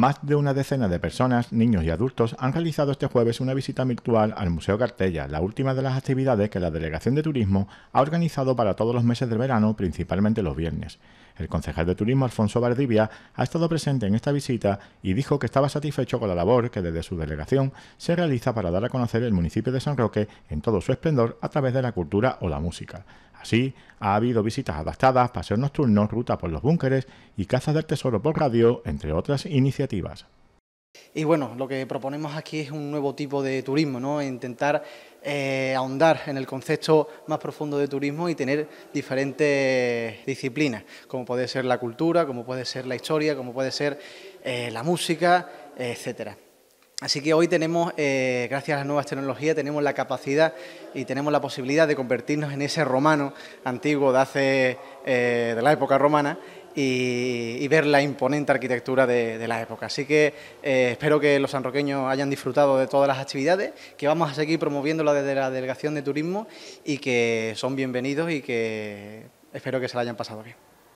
Más de una decena de personas, niños y adultos han realizado este jueves una visita virtual al Museo Cartella, la última de las actividades que la Delegación de Turismo ha organizado para todos los meses del verano, principalmente los viernes. El concejal de Turismo Alfonso Valdivia ha estado presente en esta visita y dijo que estaba satisfecho con la labor que desde su delegación se realiza para dar a conocer el municipio de San Roque en todo su esplendor a través de la cultura o la música. Así, ha habido visitas adaptadas, paseos nocturnos, ruta por los búnkeres y cazas del tesoro por radio, entre otras iniciativas. Y bueno, lo que proponemos aquí es un nuevo tipo de turismo, ¿no? intentar eh, ahondar en el concepto más profundo de turismo y tener diferentes disciplinas, como puede ser la cultura, como puede ser la historia, como puede ser eh, la música, etcétera. Así que hoy tenemos, eh, gracias a las nuevas tecnologías, tenemos la capacidad y tenemos la posibilidad de convertirnos en ese romano antiguo de hace eh, de la época romana y, ver la imponente arquitectura de, la época. Así que eh, espero que los sanroqueños hayan disfrutado de todas las actividades, que vamos a seguir promoviéndola desde la Delegación de Turismo y que son bienvenidos y que espero que se la hayan pasado bien.